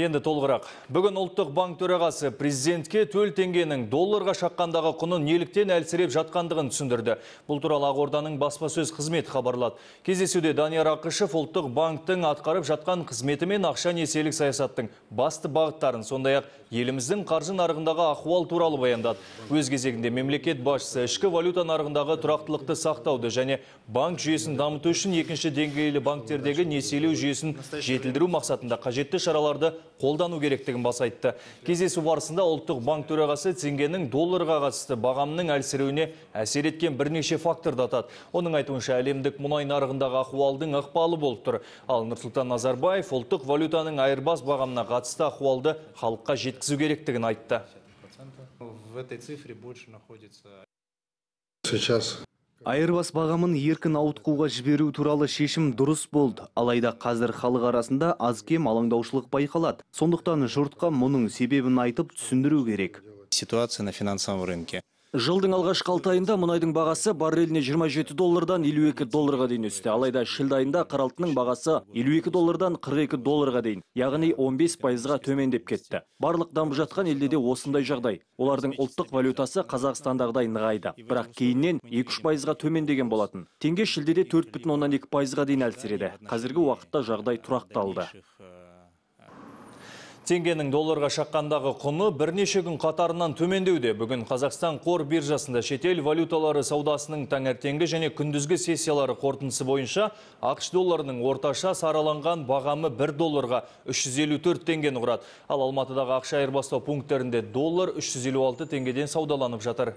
Енді толғырақ. Бүгін ұлттық банк төрағасы президентке төл теңгенің долларға шаққандағы құны неліктен әлсіреп жатқандығын түсіндірді. Бұл туралы ағорданың баспасөз қызмет хабарлады. Кездесуде Данияр Ақышев ұлттық банктың атқарып жатқан қызметі мен ақша несиелік саясаттың басты бағыттарын сондай-ақ еліміздің қаржы нарығындағы ахуал туралы баяндады. Өз кезегінде мемлекет басшысы ішкі валюта нарығындағы тұрақтылықты сақтауды және банк жүйесін дамыту үшін екінші деңгейлі банктердегі несиелеу жүйесін жетілдіру мақсатында қажетті шараларды қолдану керектігін баса айтты Кезесу барысында ұлттық банк төрағасы цингенің долларға қатысты бағамының әлсіреуіне әсер еткен бірнеше фактор атады оның айтуынша әлемдік мұнай нарығындағы ахуалдың ықпалы болып тұр ал нұрсұлтан назарбаев ұлттық валютаның айырбас бағамына қатысты ахуалды халыққа жеткізу керектігін айтты айырбас бағамын еркін ауытқуға жіберу туралы шешім дұрыс болды алайда қазір халық арасында аз кем алаңдаушылық байқалады сондықтан жұртқа мұның себебін айтып түсіндіру керек ситуация на финансовом рынке Жылдың алғашқы алты айында мұнайдың бағасы барреліне 27 доллардан 52 долларға дейін өсті. Алайда шілде айында алтынның бағасы 52 доллардан 42 долларға дейін, яғни 15 пайызға төмендеп кетті. Барлық дамып жатқан елде де осындай жағдай. Олардың ұлттық валютасы Қазақстандағыдай нығайды. Бірақ кейіннен 2-3 пайызға төмендеген болатын. Теңге шілдеде 4,12 пайызға дейін әлсіреді. Қазіргі уақытта жағдай тұрақталды. Теңгенің долларға шаққандағы құны бірнеше күн қатарынан төмендеуде. Бүгін Қазақстан қор биржасында шетел валюталары саудасының таңертеңгі және күндізгі сессиялары қортынсы бойынша ақш долларының орташа сараланған бағамы 1 долларға 354 теңгені құрады. Ал Алматыдағы ақша айырбастау пункттерінде доллар 356 теңгеден саудаланып жатыр.